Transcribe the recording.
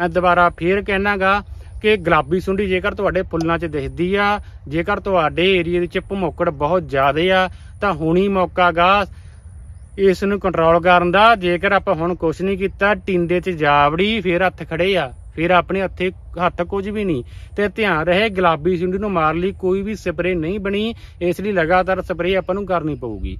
ਮੈਂ ਦੁਬਾਰਾ ਫੇਰ ਕਹਿਣਾਗਾ ਕਿ ਗੁਲਾਬੀ ਸੁੰਡੀ ਜੇਕਰ ਤੁਹਾਡੇ ਫੁੱਲਾਂ 'ਚ ਦਿਖਦੀ ਆ ਜੇਕਰ ਤੁਹਾਡੇ ਏਰੀਆ ਦੇ ਵਿੱਚ ਭਮੋਕੜ ਬਹੁਤ ਜ਼ਿਆਦਾ ਆ ਤਾਂ ਹੁਣੀ ਮੌਕਾਗਾ ਇਸ ਨੂੰ ਕੰਟਰੋਲ ਕਰਨ ਦਾ ਜੇਕਰ ਆਪਾਂ ਹੁਣ ਕੁਝ ਨਹੀਂ ਕੀਤਾ ਟਿੰਦੇ 'ਚ ਜਾਵੜੀ ਫੇਰ ਹੱਥ ਖੜੇ ਆ ਫਿਰ ਆਪਣੇ ਹੱਥੇ ਹੱਥ ਕੁਝ ਵੀ ਨਹੀਂ ਤੇ ਧਿਆਨ ਰਹੇ ਗੁਲਾਬੀ ਸੁੰਡੀ ਨੂੰ ਮਾਰ ਲਈ ਕੋਈ ਵੀ ਸਪਰੇ ਨਹੀਂ ਬਣੀ ਇਸ ਲਈ ਲਗਾਤਾਰ ਸਪਰੇ ਆਪਾਂ ਨੂੰ ਕਰਨੀ ਪਊਗੀ